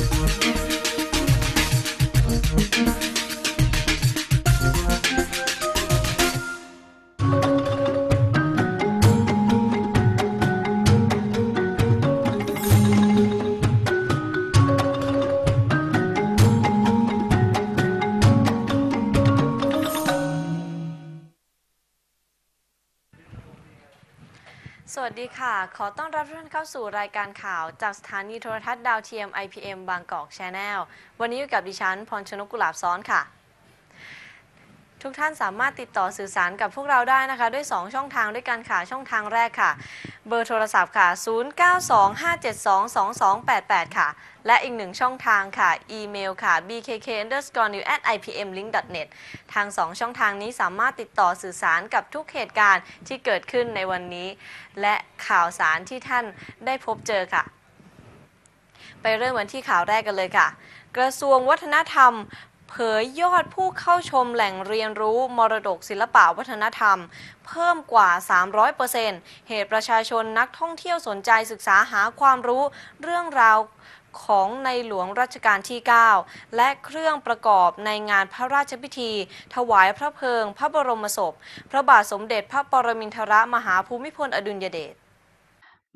Thank you. ดีค่ะ ขอต้อนรับทุกท่านเข้าสู่รายการข่าว จากสถานีโทรทัศน์ดาวเทียม IPM บางกอกชาแนลวันนี้อยู่กับดิฉัน พรชนกุลาบซ้อนค่ะทุกท่านสามารถติดต่อสื่อสารกับพวกเราได้นะคะ ด้วย 2 ช่องทางด้วยกันค่ะ ช่องทางแรกค่ะ เบอร์โทรศัพท์ค่ะ 0925722288 ค่ะ และอีกหนึ่งช่องทางค่ะอีเมลค่ะ bkk underscore new at ipmlink net ทาง2 ช่องทางนี้สามารถติดต่อสื่อสารกับทุกเหตุการณ์ที่เกิดขึ้นในวันนี้ และข่าวสารที่ท่านได้พบเจอค่ะ ไปเริ่มวันที่ข่าวแรกกันเลยค่ะ กระทรวงวัฒนธรรมเผยยอดผู้เข้าชมแหล่งเรียนรู้ มรดกศิลปะวัฒนธรรม เพิ่มกว่า 300%เหตุประชาชนนักท่องเที่ยวสนใจศึกษาหาความรู้เรื่องราวของในหลวงรัชกาลที่ 9 และเครื่องประกอบในงานพระราชพิธี ถวายพระเพลิง พระบรมศพ พระบาทสมเด็จพระปรมินทรมหาภูมิพลอดุลยเดช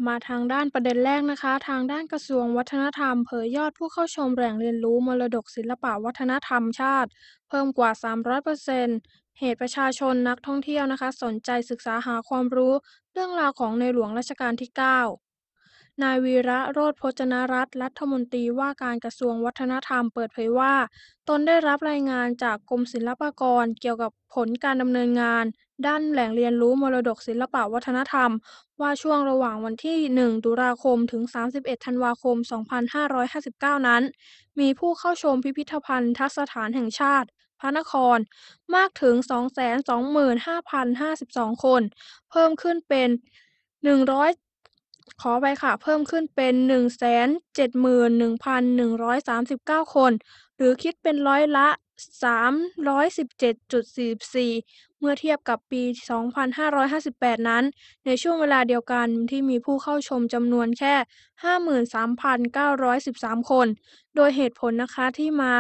มาทางด้านประเด็นแรกนะคะ ทางด้านกระทรวงวัฒนธรรมเผยยอดผู้เข้าชมแหล่งเรียนรู้ มรดกศิลปะวัฒนธรรมชาติ เพิ่มกว่า 300%เหตุประชาชนนักท่องเที่ยวนะคะ สนใจศึกษาหาความรู้ เรื่องราวของในหลวงรัชกาลที่ 9นายวีระโรธพจนรัตน์รัฐมนตรีว่าการกระทรวงวัฒนธรรมเปิดเผยว่าตนได้รับรายงานจากกรมศิลปากรเกี่ยวกับผลการดำเนินงาน ด้านแหล่งเรียนรู้มรดกศิลปวัฒนธรรม ว่าช่วงระหว่างวันที่ 1 ตุลาคมถึง 31ธันวาคม 2559 นั้น มีผู้เข้าชมพิพิธภัณฑ์ทัศสถานแห่งชาติ พระนครมากถึง225,052คนเพิ่มขึ้นเป็นขอไปค่ะเพิ่มขึ้นเป็น 171,139 คน หรือคิดเป็นร้อยละ 317.44 เมื่อเทียบกับปี 2558 นั้น ในช่วงเวลาเดียวกันที่มีผู้เข้าชมจำนวนแค่ 53,913 คน โดยเหตุผลนะคะที่มา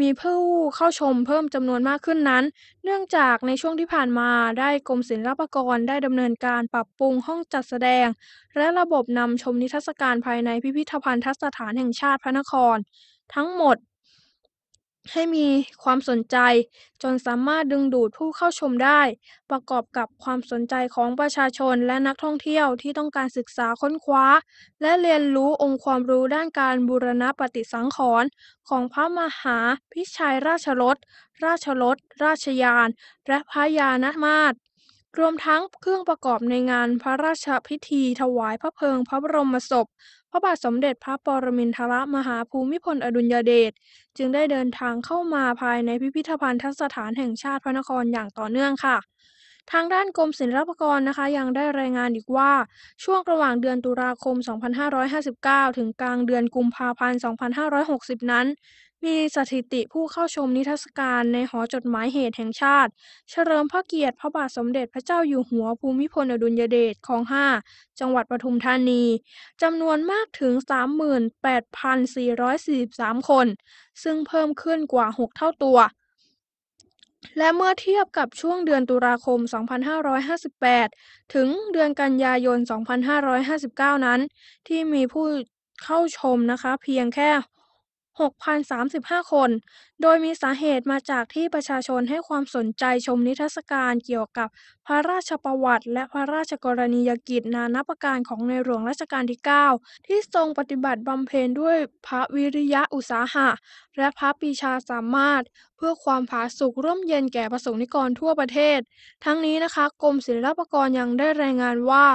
มีผู้เข้าชมเพิ่มจำนวนมากขึ้นนั้น เนื่องจากในช่วงที่ผ่านมาได้กรมศิลปากรได้ดำเนินการปรับปรุงห้องจัดแสดง และระบบนำชมนิทรรศการภายในพิพิธภัณฑสถานแห่งชาติพระนครทั้งหมดให้มีความสนใจ จนสามารถดึงดูดผู้เข้าชมได้ ประกอบกับความสนใจของประชาชนและนักท่องเที่ยวที่ต้องการศึกษาค้นคว้า และเรียนรู้องค์ความรู้ด้านการบูรณะปฏิสังขรณ์ของพระมหาพิชัยราชรสราชรสราชยาน และพระยานมาตรรวมทั้งเครื่องประกอบในงานพระราชพิธีถวายพระเพลิงพระบรมศพพระบาทสมเด็จพระปรมินทรมหาภูมิพลอดุลยเดชจึงได้เดินทางเข้ามาภายในพิพิธภัณฑสถานแห่งชาติพระนครอย่างต่อเนื่องค่ะทางด้านกรมศิลปากรนะคะยังได้รายงานอีกว่า ช่วงระหว่างเดือนตุลาคม 2559 ถึงกลางเดือนกุมภาพันธ์ 2560 นั้น มีสถิติผู้เข้าชมนิทรรศการในหอจดหมายเหตุแห่งชาติ เฉลิมพระเกียรติพระบาทสมเด็จพระเจ้าอยู่หัวภูมิพลอดุลยเดชคลอง 5 จังหวัดปทุมธานีจำนวนมากถึง 38,443 คน ซึ่งเพิ่มขึ้นกว่า 6 เท่าตัวและเมื่อเทียบกับช่วงเดือนตุลาคม 2558 ถึงเดือนกันยายน 2559 นั้น ที่มีผู้เข้าชมนะคะเพียงแค่6,035 คน โดยมีสาเหตุมาจากที่ประชาชนให้ความสนใจชมนิทรรศการเกี่ยวกับพระราชประวัติและพระราชกรณียกิจนานาประการของในหลวงรัชกาลที่ 9 ที่ทรงปฏิบัติบำเพ็ญด้วยพระวิริยะอุตสาหะและพระปีชาสามารถเพื่อความผาสุกร่มเย็นแก่ประสงค์นิกรทั่วประเทศ ทั้งนี้นะคะกรมศิลปากรยังได้รายงานว่า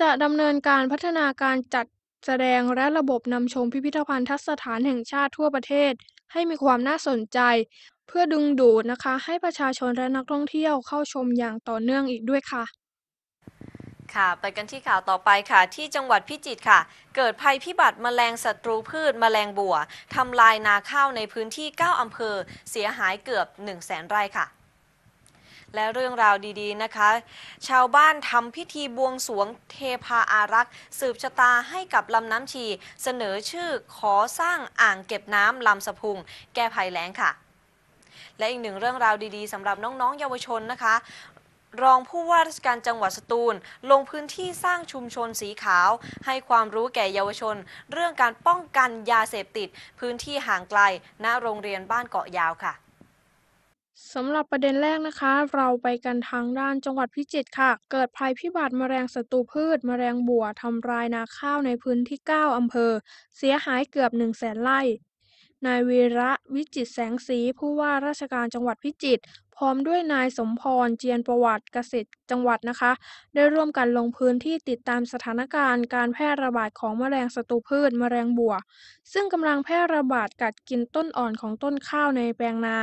จะดำเนินการพัฒนาการจัดแสดงและระบบนำชมพิพิธภัณฑ์ทัสถานแห่งชาติทั่วประเทศ ให้มีความน่าสนใจ เพื่อดึงดูดนะคะ ให้ประชาชนและนักท่องเที่ยวเข้าชมอย่างต่อเนื่องอีกด้วยค่ะ ค่ะไปกันที่ข่าวต่อไปค่ะ ที่จังหวัดพิจิตรค่ะ เกิดภัยพิบัติแมลงศัตรูพืช แมลงบัวทำลายนาข้าวในพื้นที่ 9อำเภอ เสียหายเกือบ 1 0 0 0 0แสนไร่ค่ะและเรื่องราวดีๆนะคะ ชาวบ้านทำพิธีบวงสวงเทพาอารักษ์ สืบชะตาให้กับลำน้ำชี เสนอชื่อขอสร้างอ่างเก็บน้ำลำสะพุง แก้ภัยแล้งค่ะ และอีกหนึ่งเรื่องราวดีๆสำหรับน้องๆเยาวชนนะคะ รองผู้ว่าราชการจังหวัดสตูล ลงพื้นที่สร้างชุมชนสีขาว ให้ความรู้แก่เยาวชน เรื่องการป้องกันยาเสพติด พื้นที่ห่างไกลณโรงเรียนบ้านเกาะยาวค่ะสำหรับประเด็นแรกนะคะ เราไปกันทางด้านจังหวัดพิจิตรค่ะ เกิดภัยพิบัติมแมลงศัตรูพืชมแมลงบัว ทำลายนาข้าวในพื้นที่ 9 อำเภอ เสียหายเกือบ1 0 0 0 0แสนไร่นายวีระวิจิตแสงสีผู้ว่าราชการจังหวัดพิจิตรพร้อมด้วยนายสมพร เจียนประวัติเกษตรจังหวัดนะคะ ได้ร่วมกันลงพื้นที่ติดตามสถานการณ์การแพร่ระบาดของแมลงศัตรูพืชแมลงบัว ซึ่งกำลังแพร่ระบาดกัดกินต้นอ่อนของต้นข้าวในแปลงนา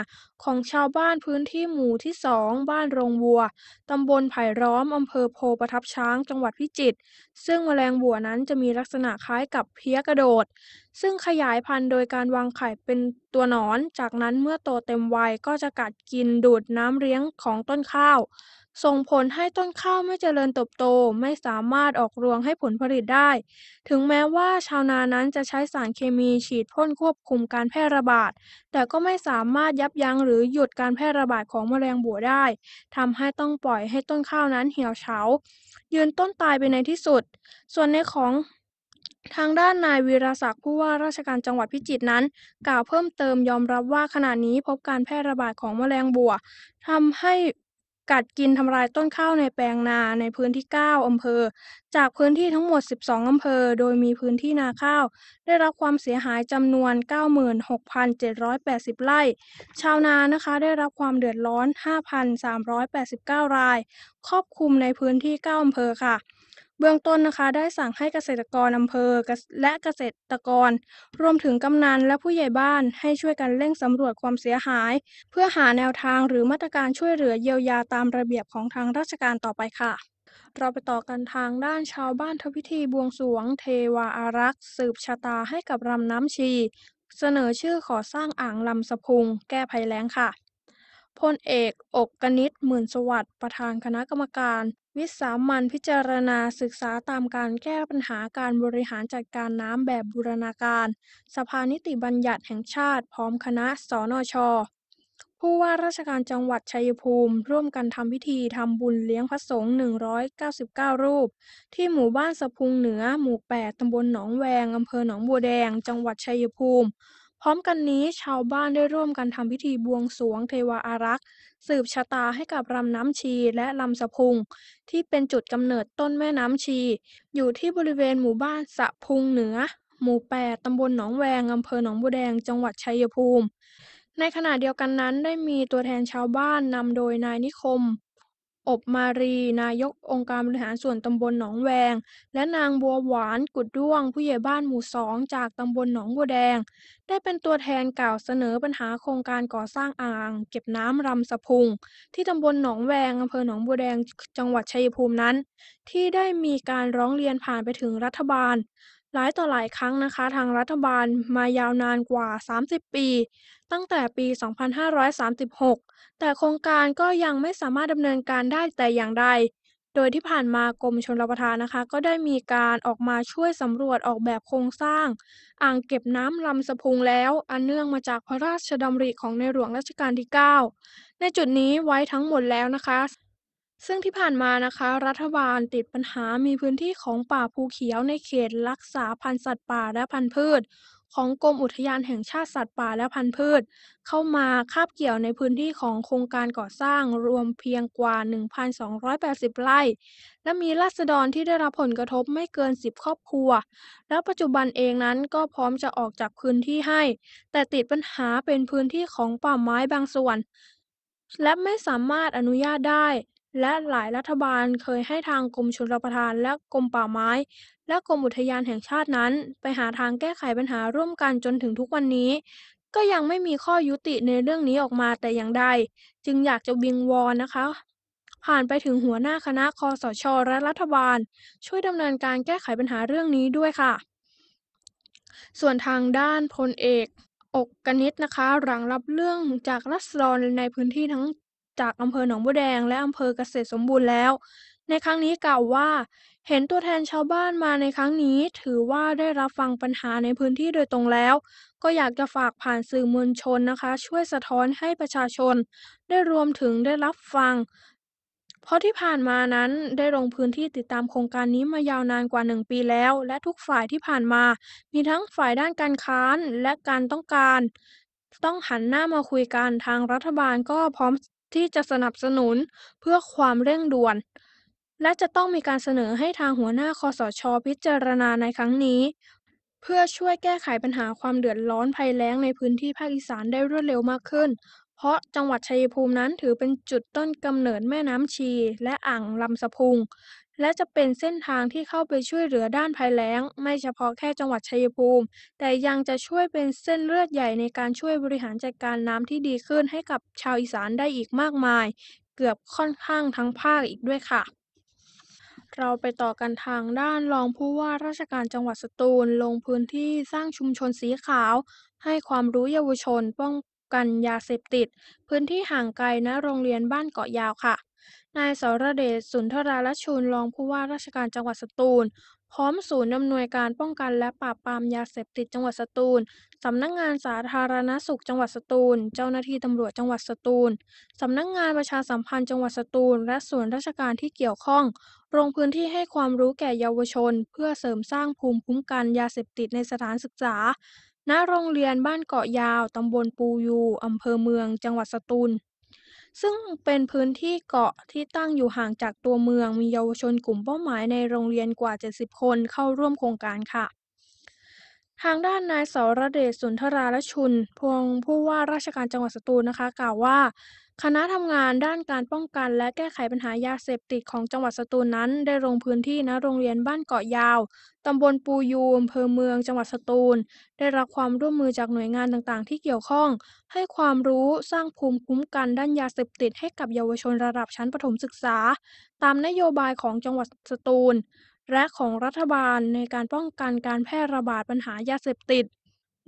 ของชาวบ้านพื้นที่หมู่ที่สอง บ้านโรงวัว ตำบลไผ่ร้อมอำเภอโพประทับช้าง จังหวัดพิจิตรซึ่งแมลงบัวนั้นจะมีลักษณะคล้ายกับเพี้ยกระโดด ซึ่งขยายพันธุ์โดยการวางไข่เป็นตัวหนอนจากนั้นเมื่อโตเต็มวัยก็จะกัดกินดูดน้ำเลี้ยงของต้นข้าว ส่งผลให้ต้นข้าวไม่เจริญเติบโตไม่สามารถออกรวงให้ผลผลิตได้ ถึงแม้ว่าชาวนานั้นจะใช้สารเคมีฉีดพ่นควบคุมการแพร่ระบาด แต่ก็ไม่สามารถยับยั้งหรือหยุดการแพร่ระบาดของแมลงบัวได้ทำให้ต้องปล่อยให้ต้นข้าวนั้นเหี่ยวเฉายืนต้นตายไปในที่สุด ส่วนในของทางด้านนายวีรศักดิ์ผู้ว่าราชการจังหวัดพิจิตรนั้น กล่าวเพิ่มเติมยอมรับว่าขณะนี้พบการแพร่ระบาดของแมลงบัวทำให้กัดกินทำลายต้นข้าวในแปลงนาในพื้นที่ 9อำเภอ จากพื้นที่ทั้งหมด 12อำเภอโดยมีพื้นที่นาข้าวได้รับความเสียหายจำนวน 96,780 ไร่ ชาวนานะคะได้รับความเดือดร้อน 5,389 ราย ครอบคลุมในพื้นที่ 9อำเภอค่ะเบื้องต้นนะคะ ได้สั่งให้เกษตรกรอำเภอและเกษตรกร รวมถึงกำนันและผู้ใหญ่บ้านให้ช่วยกันเร่งสำรวจความเสียหาย เพื่อหาแนวทางหรือมาตรการช่วยเหลือเยียวยาตามระเบียบของทางราชการต่อไปค่ะ เราไปต่อกันทางด้านชาวบ้านทพิธีบวงสวงเทวาอารักษ์ สืบชะตาให้กับรำน้ำชี เสนอชื่อขอสร้างอ่างลำสะพุง แก้ภัยแล้งค่ะพลเอกอกกนิษฐ์หมื่นสวัสดิ์ประธานคณะกรรมการ วิสามันพิจารณาศึกษาตามการแก้ปัญหาการบริหารจัดการน้ำแบบบูรณาการ สภานิติบัญญัติแห่งชาติพร้อมคณะสอนช ผู้ว่าราชการจังหวัดชัยภูมิ ร่วมกันทำพิธีทำบุญเลี้ยงพระสงฆ์199 รูป ที่หมู่บ้านสะพุงเหนือหมู่ 8ตำบลหนองแวง อำเภอหนองบัวแดง จังหวัดชัยภูมิพร้อมกันนี้ชาวบ้านได้ร่วมกันทำพิธีบวงสรวงเทวาอารักษ์ สืบชะตาให้กับลำน้ำชีและลำสะพุง ที่เป็นจุดกำเนิดต้นแม่น้ำชี อยู่ที่บริเวณหมู่บ้านสะพุงเหนือ หมู่แปดตำบลหนองแวงอำเภอหนองบัวแดง จังหวัดชัยภูมิ ในขณะเดียวกันนั้น ได้มีตัวแทนชาวบ้านนำโดยนายนิคมอบมารีนายกองค์การบริหารส่วนตำบลหนองแวงและนางบัวหวานกุดด้วงผู้ใหญ่บ้านหมู่สองจากตำบลหนองบัวแดง ได้เป็นตัวแทนกล่าวเสนอปัญหาโครงการก่อสร้างอ่างเก็บน้ำรำสะพุงที่ตำบลหนองแวงอำเภอหนองบัวแดงจังหวัดชัยภูมินั้น ที่ได้มีการร้องเรียนผ่านไปถึงรัฐบาลหลายต่อหลายครั้งนะคะ ทางรัฐบาลมายาวนานกว่า 30 ปี ตั้งแต่ปี 2536 แต่โครงการก็ยังไม่สามารถดำเนินการได้แต่อย่างใดโดยที่ผ่านมากรมชลประทานนะคะ ก็ได้มีการออกมาช่วยสำรวจออกแบบโครงสร้าง อ่างเก็บน้ำลำสะพุงแล้ว อันเนื่องมาจากพระราชดำริของในหลวงรัชกาลที่ 9 ในจุดนี้ไว้ทั้งหมดแล้วนะคะซึ่งที่ผ่านมานะคะ รัฐบาลติดปัญหามีพื้นที่ของป่าภูเขียวในเขตรักษาพันธุ์สัตว์ป่าและพันธุ์พืช ของกรมอุทยานแห่งชาติสัตว์ป่าและพันธุ์พืช เข้ามาคาบเกี่ยวในพื้นที่ของโครงการก่อสร้างรวมเพียงกว่า 1,280 ไร่ และมีราษฎรที่ได้รับผลกระทบไม่เกิน 10 ครอบครัว และปัจจุบันเองนั้นก็พร้อมจะออกจากพื้นที่ให้ แต่ติดปัญหาเป็นพื้นที่ของป่าไม้บางส่วน และไม่สามารถอนุญาตได้และหลายรัฐบาลเคยให้ทางกรมชลประทานและกรมป่าไม้ และกรมอุทยานแห่งชาตินั้น ไปหาทางแก้ไขปัญหาร่วมกันจนถึงทุกวันนี้ ก็ยังไม่มีข้อยุติในเรื่องนี้ออกมาแต่อย่างใด จึงอยากจะบิงวอนนะคะ ผ่านไปถึงหัวหน้าคณะคอสช และรัฐบาล ช่วยดำเนินการแก้ไขปัญหาเรื่องนี้ด้วยค่ะ ส่วนทางด้านพลเอก อกกนิตนะคะหลังรับเรื่องจากรัศดรในพื้นที่ทั้งจากอำเภอหนองบัวแดงและอำเภอเกษตรสมบูรณ์แล้ว ในครั้งนี้กล่าวว่า เห็นตัวแทนชาวบ้านมาในครั้งนี้ ถือว่าได้รับฟังปัญหาในพื้นที่โดยตรงแล้ว ก็อยากจะฝากผ่านสื่อมวลชนนะคะ ช่วยสะท้อนให้ประชาชน ได้รวมถึงได้รับฟัง เพราะที่ผ่านมานั้นได้ลงพื้นที่ติดตามโครงการนี้มายาวนานกว่า 1 ปีแล้ว และทุกฝ่ายที่ผ่านมา มีทั้งฝ่ายด้านการค้านและการต้องการ ต้องหันหน้ามาคุยกันทางรัฐบาลก็พร้อมที่จะสนับสนุนเพื่อความเร่งด่วน และจะต้องมีการเสนอให้ทางหัวหน้าคอสชพิจารณาในครั้งนี้ เพื่อช่วยแก้ไขปัญหาความเดือดร้อนภัยแล้งในพื้นที่ภาคอีสานได้รวดเร็วมากขึ้น เพราะจังหวัดชัยภูมินั้นถือเป็นจุดต้นกำเนิดแม่น้ำชีและอ่างลำสะพุงและจะเป็นเส้นทางที่เข้าไปช่วยเหลือด้านภัยแล้งไม่เฉพาะแค่จังหวัดชัยภูมิ แต่ยังจะช่วยเป็นเส้นเลือดใหญ่ ในการช่วยบริหารจัดการน้ำที่ดีขึ้นให้กับชาวอีสานได้อีกมากมาย เกือบค่อนข้างทั้งภาคอีกด้วยค่ะ เราไปต่อกันทางด้านรองผู้ว่าราชการจังหวัดสตูล ลงพื้นที่สร้างชุมชนสีขาว ให้ความรู้เยาวชนป้องกันยาเสพติด พื้นที่ห่างไกลนะโรงเรียนบ้านเกาะยาวค่ะนายสรเดชสุนทราลชุนรองผู้ว่าราชการจังหวัดสตูล พร้อมศูนย์อำนวยการป้องกันและปราบปรามยาเสพติดจังหวัดสตูลสำนักงงานสาธารณสุขจังหวัดสตูล เจ้าหน้าที่ตำรวจจังหวัดสตูลสำนักงงานประชาสัมพันธ์จังหวัดสตูลและส่วนราชการที่เกี่ยวข้องลงพื้นที่ให้ความรู้แก่เยาวชน เพื่อเสริมสร้างภูมิคุ้มกันยาเสพติดในสถานศึกษา ณโรงเรียนบ้านเกาะยาวตำบลปูยูอำเภอเมืองจังหวัดสตูลซึ่งเป็นพื้นที่เกาะที่ตั้งอยู่ห่างจากตัวเมืองมีเยาวชนกลุ่มเป้าหมายในโรงเรียนกว่า 70 คนเข้าร่วมโครงการค่ะทางด้านนายสระเดชสุนทราลชุนพวงผู้ว่าราชการจังหวัดสตูลนะคะ กล่าวว่า คณะทำงานด้านการป้องกัน และแก้ไขปัญหายาเสพติดของจังหวัด สตูลนั้น ได้ลงพื้นที่ณโรงเรียนบ้านเกาะยาวตำบลปูยูอำเภอเมืองจังหวัดสตูล ได้รับความร่วมมือจากหน่วยงานต่างๆ ที่เกี่ยวข้อง ให้ความรู้สร้างภูมิคุ้มกัน ด้านยาเสพติดให้กับเยาวชนระดับชั้นประถมศึกษา ตามนโยบายของจังหวัดสตูลและของรัฐบาลในการป้องกันการแพร่ระบาดปัญหายาเสพติด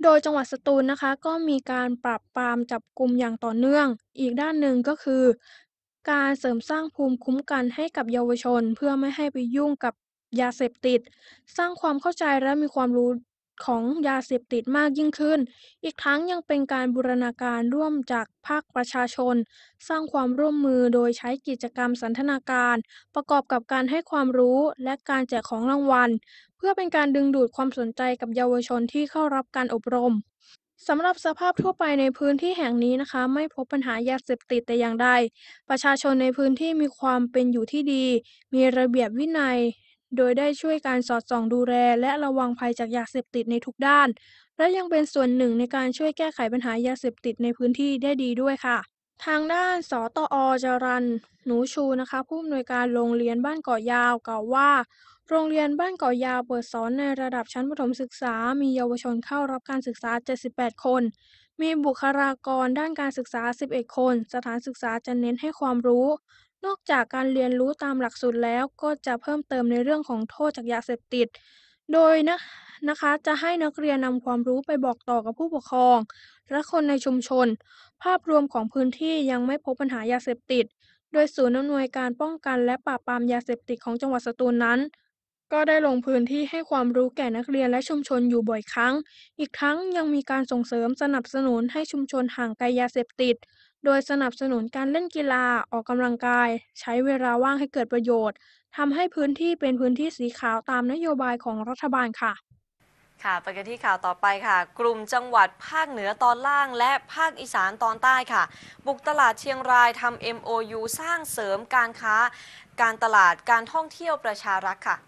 โดยจังหวัดสตูลนะคะ ก็มีการปรับปรามจับกลุ่มอย่างต่อเนื่อง อีกด้านหนึ่งก็คือ การเสริมสร้างภูมิคุ้มกันให้กับเยาวชน เพื่อไม่ให้ไปยุ่งกับยาเสพติด สร้างความเข้าใจและมีความรู้ของยาเสพติดมากยิ่งขึ้น อีกทั้งยังเป็นการบูรณาการร่วมจากภาคประชาชน สร้างความร่วมมือโดยใช้กิจกรรมสันทนาการ ประกอบกับการให้ความรู้และการแจกของรางวัล เพื่อเป็นการดึงดูดความสนใจกับเยาวชนที่เข้ารับการอบรมสำหรับสภาพทั่วไปในพื้นที่แห่งนี้นะคะ ไม่พบปัญหายาเสพติดแต่อย่างใดประชาชนในพื้นที่มีความเป็นอยู่ที่ดี มีระเบียบวินัยโดยได้ช่วยการสอดส่องดูแล และระวังภัยจากยาเสพติดในทุกด้าน และยังเป็นส่วนหนึ่งในการช่วยแก้ไขปัญหายาเสพติดในพื้นที่ได้ดีด้วยค่ะ ทางด้านสตอจรันหนูชูนะคะ ผู้อำนวยการโรงเรียนบ้านเกาะยาวกล่าวว่า โรงเรียนบ้านเกาะยาวเปิดสอนในระดับชั้นประถมศึกษา มีเยาวชนเข้ารับการศึกษา 78 คน มีบุคลากรด้านการศึกษา 11 คน สถานศึกษาจะเน้นให้ความรู้นอกจากการเรียนรู้ตามหลักสูตรแล้วก็จะเพิ่มเติมในเรื่องของโทษจากยาเสพติด โดยนะนะคะจะให้นักเรียนนำความรู้ไปบอกต่อกับผู้ปกครองและคนในชุมชน ภาพรวมของพื้นที่ยังไม่พบปัญหายาเสพติด โดยศูนย์อำนวยการป้องกันและปราบปรามยาเสพติดของจังหวัดสตูลนั้น ก็ได้ลงพื้นที่ให้ความรู้แก่นักเรียนและชุมชนอยู่บ่อยครั้ง อีกทั้งยังมีการส่งเสริมสนับสนุนให้ชุมชนห่างไกลยาเสพติดโดยสนับสนุนการเล่นกีฬาออกกำลังกาย ใช้เวลาว่างให้เกิดประโยชน์ทำให้พื้นที่เป็นพื้นที่สีขาวตามนโยบายของรัฐบาลค่ะ ค่ะไปกันที่ข่าวต่อไปค่ะ กลุ่มจังหวัดภาคเหนือตอนล่างและภาคอีสานตอนใต้ค่ะ บุกตลาดเชียงรายทำ MOU สร้างเสริมการค้าการตลาดการท่องเที่ยวประชารักค่ะ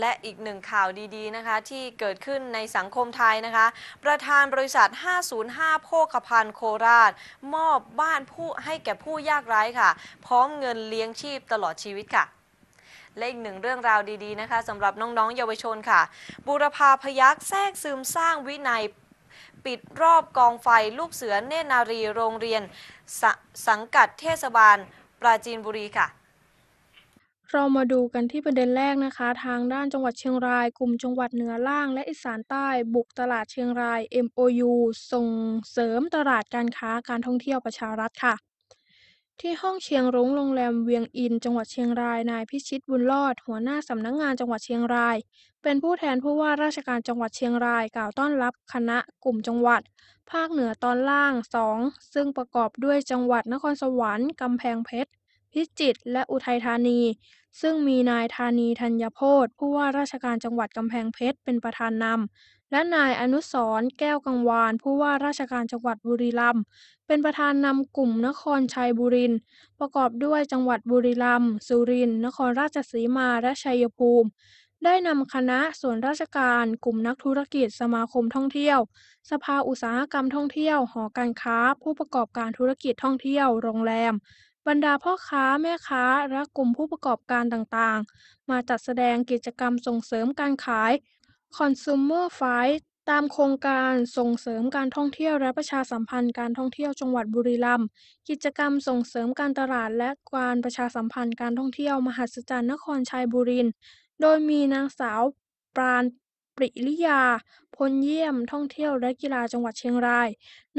และอีกหนึ่งข่าวดี ๆ นะคะ ที่เกิดขึ้นในสังคมไทยนะคะ ประธานบริษัท 505 โภคภัณฑ์โคราช มอบบ้านผู้ให้แก่ผู้ยากไร้ค่ะ พร้อมเงินเลี้ยงชีพตลอดชีวิตค่ะและอีกหนึ่งเรื่องราวดีๆนะคะสำหรับน้องๆ เยาวชนค่ะ บุรพาพยักแทรกซึมสร้างวินัย ปิดรอบกองไฟลูกเสือเนนารีโรงเรียนสสังกัดเทศบาลปราจีนบุรีค่ะเรามาดูกันที่ประเด็นแรกนะคะ ทางด้านจังหวัดเชียงราย กลุ่มจังหวัดเหนือล่าง และอีสานใต้บุกตลาดเชียงราย MOU ส่งเสริมตลาดการค้าการท่องเที่ยวประชารัฐค่ะ ที่ห้องเชียงรุ้งโรงแรมเวียงอิน จังหวัดเชียงรายนายพิชิตบุญรอด หัวหน้าสำนักงงานจังหวัดเชียงราย เป็นผู้แทนผู้ว่าราชการจังหวัดเชียงรายกล่าวต้อนรับคณะกลุ่มจังหวัด ภาคเหนือตอนล่าง 2 ซึ่งประกอบด้วยจังหวัดนครสวรรค์กำแพงเพชรพิจิตรและอุทัยธานีซึ่งมีนายธานีธัญโพธผู้ว่าราชการจังหวัดกำแพงเพชรเป็นประธานนำและนายอนุสรแก้วกังวานผู้ว่าราชการจังหวัดบุรีรัมย์เป็นประธานนำกลุ่มนครชัยบุรีประกอบด้วยจังหวัดบุรีรัมย์สุรินทร์นครราชสีมาและชัยภูมิ ได้นำคณะส่วนราชการกลุ่มนักธุรกิจสมาคมท่องเที่ยว สภาอุตสาหกรรมท่องเที่ยวหอการค้า ผู้ประกอบการธุรกิจท่องเที่ยวโรงแรมบรรดาพ่อค้าแม่ค้าและกลุ่มผู้ประกอบการต่างๆ มาจัดแสดงกิจกรรมส่งเสริมการขาย Consumer Fight ตามโครงการส่งเสริมการท่องเที่ยวและประชาสัมพันธ์การท่องเที่ยวจังหวัดบุรีรัมย์กิจกรรมส่งเสริมการตลาดและการประชาสัมพันธ์การท่องเที่ยวมหัศจรรย์นครชัยบุรีโดยมีนางสาวปราณปริริยาพลเยี่ยม ท่องเที่ยวและกีฬาจังหวัดเชียงราย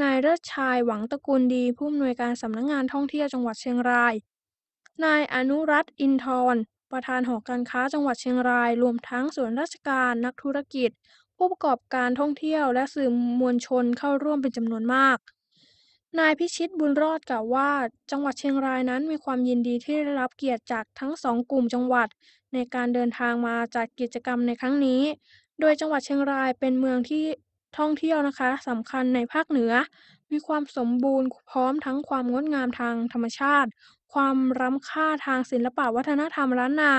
นายรัชชายหวังตระกูลดีผู้อำนวยการสำนักงงานท่องเที่ยวจังหวัดเชียงราย นายอนุรัต์อินทร์ประธานหอการค้าจังหวัดเชียงราย รวมทั้งส่วนราชการ นักธุรกิจ ผู้ประกอบการท่องเที่ยวและสื่อมวลชนเข้าร่วมเป็นจำนวนมาก นายพิชิตบุญรอดกล่าวว่า จังหวัดเชียงรายนั้น มีความยินดีที่ได้รับเกียรติจากทั้งสองกลุ่มจังหวัด ในการเดินทางมาจัดกิจกรรมในครั้งนี้โดยจังหวัดเชียงรายเป็นเมืองที่ท่องเที่ยวนะคะสำคัญในภาคเหนือ มีความสมบูรณ์พร้อมทั้งความงดงามทางธรรมชาติ ความร้ำค่าทางศิลปวัฒนธรรมล้านนา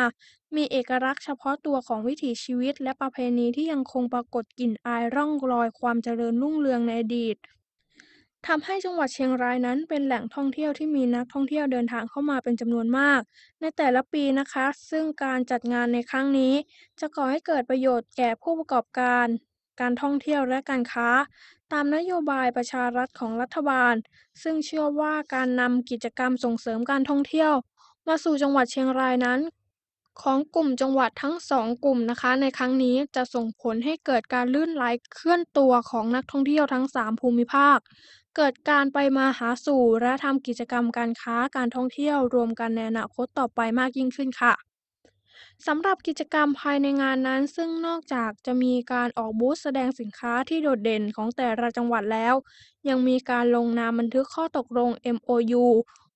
มีเอกลักษณ์เฉพาะตัวของวิถีชีวิตและประเพณีที่ยังคงปรากฏกลิ่นอายร่องรอยความเจริญรุ่งเรืองในอดีตทำให้จังหวัดเชียงรายนั้นเป็นแหล่งท่องเที่ยวที่มีนักท่องเที่ยวเดินทางเข้ามาเป็นจำนวนมาก ในแต่ละปีนะคะ ซึ่งการจัดงานในครั้งนี้ จะก่อให้เกิดประโยชน์แก่ผู้ประกอบการ การท่องเที่ยวและการค้า ตามนโยบายประชารัฐของรัฐบาล ซึ่งเชื่อว่าการนำกิจกรรมส่งเสริมการท่องเที่ยว มาสู่จังหวัดเชียงรายนั้น ของกลุ่มจังหวัดทั้งสองกลุ่มนะคะ ในครั้งนี้จะส่งผลให้เกิดการลื่นไหลเคลื่อนตัวของนักท่องเที่ยวทั้ง3ภูมิภาคเกิดการไปมาหาสู่และทำกิจกรรมการค้าการท่องเที่ยว รวมกันในอนาคตต่อไปมากยิ่งขึ้นค่ะ สำหรับกิจกรรมภายในงานนั้น ซึ่งนอกจากจะมีการออกบูธแสดงสินค้าที่โดดเด่นของแต่ละจังหวัดแล้ว ยังมีการลงนามบันทึกข้อตกลง MOU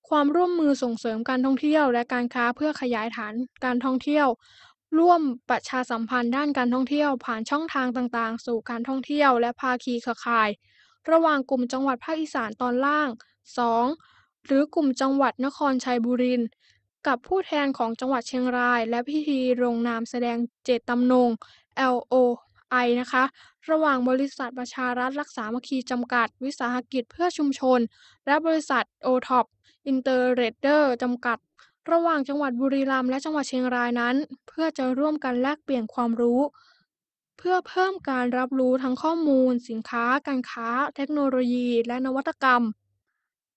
ความร่วมมือส่งเสริมการท่องเที่ยวและการค้าเพื่อขยายฐานการท่องเที่ยว ร่วมประชาสัมพันธ์ด้านการท่องเที่ยวผ่านช่องทางต่าง ๆ สู่การท่องเที่ยวและภาคีเครือข่ายระหว่างกลุ่มจังหวัดภาคอีสานตอนล่าง 2. หรือกลุ่มจังหวัดนครชัยบุรีกับผู้แทนของจังหวัดเชียงราย และพิธีลงนามแสดงเจตจำนง LOI นะคะ ระหว่างบริษัทประชารัฐรักษามคีจำกัดวิสาหกิจเพื่อชุมชน และบริษัท o t o p i n t e r r ด d e r จำกัด ระหว่างจังหวัดบุรีรัมย์และจังหวัดเชียงรายนั้น เพื่อจะร่วมกันแลกเปลี่ยนความรู้พื่อเพิ่มการรับรู้ทั้งข้อมูล สินค้าการค้า เทคโนโลยีและนวัตกรรม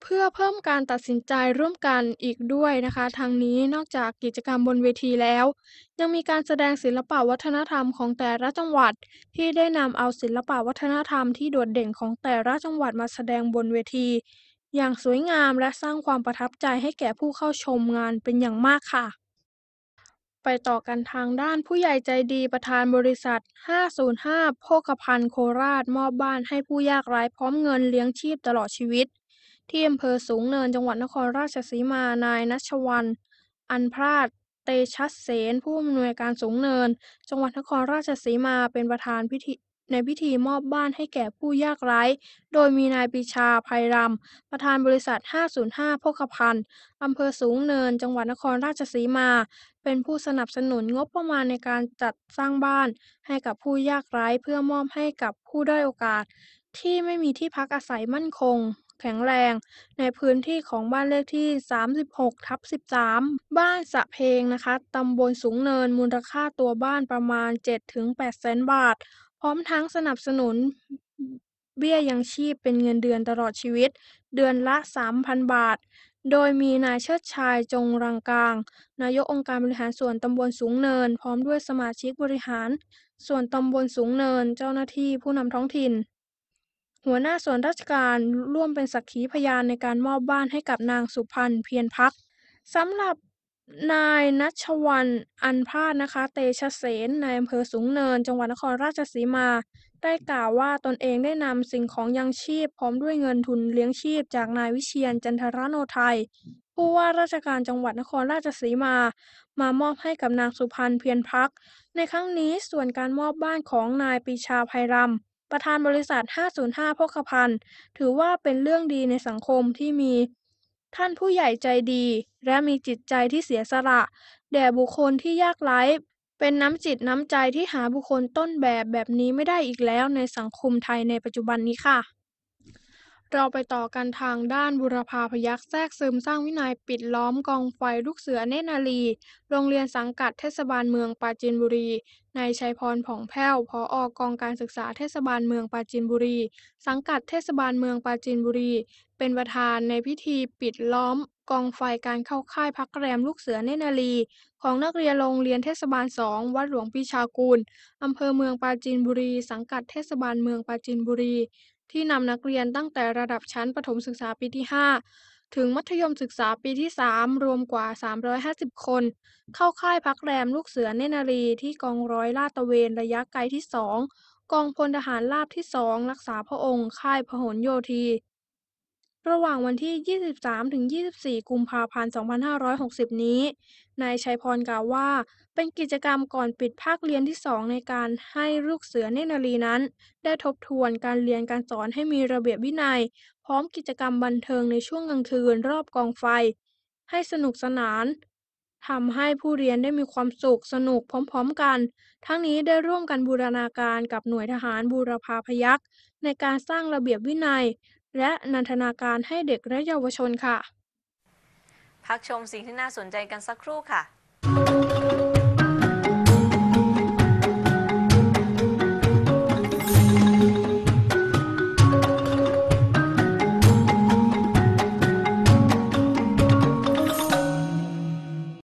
เพื่อเพิ่มการตัดสินใจร่วมกันอีกด้วยนะคะทางนี้นอกจากกิจกรรมบนเวทีแล้ว ยังมีการแสดงศิลปวัฒนธรรมของแต่ละจังหวัด ที่ได้นำเอาศิลปวัฒนธรรมที่โดดเด่นของแต่ละจังหวัดมาแสดงบนเวที อย่างสวยงามและสร้างความประทับใจให้แก่ผู้เข้าชมงานเป็นอย่างมากค่ะไปต่อกันทางด้านผู้ใหญ่ใจดีประธานบริษัท 505 โภคภัณฑ์โคราชมอบบ้านให้ผู้ยากไร้พร้อมเงินเลี้ยงชีพตลอดชีวิตที่อำเภอสูงเนินจังหวัดนครราชสีมา นายนัชวัน อันพลาดเตชัสเสนผู้อำนวยการสูงเนิน จังหวัดนครราชสีมาเป็นประธานพิธีในพิธีมอบบ้านให้แก่ผู้ยากไร้ โดยมีนายปิชาภัยรำประธานบริษัท 505 พกพันธ์อำเภอสูงเนิน จังหวัดนครราชสีมา เป็นผู้สนับสนุนงบประมาณในการจัดสร้างบ้านให้กับผู้ยากไร้เพื่อมอบให้กับผู้ด้อยโอกาส ที่ไม่มีที่พักอาศัยมั่นคง แข็งแรง ในพื้นที่ของบ้านเลขที่ 36ทับ13บ้านสะเพง นะคะ ตำบลสูงเนิน มูลค่าตัวบ้านประมาณ7-8แสนบาทพร้อมทั้งสนับสนุนเบี้ยยังชีพเป็นเงินเดือนตลอดชีวิต เดือนละ 3,000 บาท โดยมีนายเชิดชายจงรังกลางนายกองค์การบริหารส่วนตำบลสูงเนิน พร้อมด้วยสมาชิกบริหาร ส่วนตำบลสูงเนินเจ้าหน้าที่ผู้นำท้องถิ่น หัวหน้าส่วนราชการร่วมเป็นสักขีพยานในการมอบบ้านให้กับนางสุพันธ์เพียรพักสำหรับนายนัชวรรณอันพาสนะคะ เตชะเสนนายอำเภอสูงเนิน จังหวัดนครราชสีมา ได้กล่าวว่าตนเองได้นำสิ่งของยังชีพพร้อมด้วยเงินทุนเลี้ยงชีพจากนายวิเชียนจันทรโนไทยผู้ว่าราชการจังหวัดนครราชสีมา มามอบให้กับนางสุพันธ์เพียรพัก ในครั้งนี้ส่วนการมอบบ้านของนายปีชาภัยรำประธานบริษัท 505 พกพันถือว่าเป็นเรื่องดีในสังคมที่มีท่านผู้ใหญ่ใจดี และมีจิตใจที่เสียสละแด่บุคคลที่ยากไร้เป็นน้ำจิตน้ำใจที่หาบุคคลต้นแบบแบบนี้ไม่ได้อีกแล้วในสังคมไทยในปัจจุบันนี้ค่ะ เราไปต่อกันทางด้านบุรพาพยักแทรกซึมสร้างวินัยปิดล้อมกองไฟลูกเสือเนนาลี โรงเรียนสังกัดเทศบาลเมืองปราจีนบุรีนายชัยพรผ่องแผ้วผอกองการศึกษาเทศบาลเมืองปราจินบุรีสังกัดเทศบาลเมืองปราจินบุรีเป็นประธานในพิธีปิดล้อม กองไฟการเข้าค่ายพักแรมลูกเสือเนนาลีของนักเรียนโรงเรียนเทศบาลสองวัดหลวงปีชากูลอำเภอเมืองปราจินบุรีสังกัดเทศบาลเมืองปราจินบุรี ที่นำนักเรียนตั้งแต่ระดับชั้นประถมศึกษาปีที่5ถึงมัธยมศึกษาปีที่ 3 รวมกว่า 350 คน เข้าค่ายพักแรมลูกเสือเนนารี ที่กองร้อยลาดตระเวนระยะไกลที่ 2 กองพลทหารราบที่ 2 รักษาพระองค์ ค่ายพหลโยธีระหว่างวันที่ 23 ถึง 24 กุมภาพันธ์ 2560 นี้ นายชัยพรกล่าวว่า เป็นกิจกรรมก่อนปิดภาคเรียนที่ 2 ในการให้ลูกเสือเนนารีนั้น ได้ทบทวนการเรียนการสอนให้มีระเบียบวินัย พร้อมกิจกรรมบันเทิงในช่วงกลางคืนรอบกองไฟ ให้สนุกสนาน ทำให้ผู้เรียนได้มีความสุขสนุกพร้อมๆกัน ทั้งนี้ได้ร่วมกันบูรณาการกับหน่วยทหารบูรพาพยัคฆ์ในการสร้างระเบียบวินัยและนันทนาการให้เด็กและเยาวชนค่ะ พักชมสิ่งที่น่าสนใจกันสักครู่ค่ะ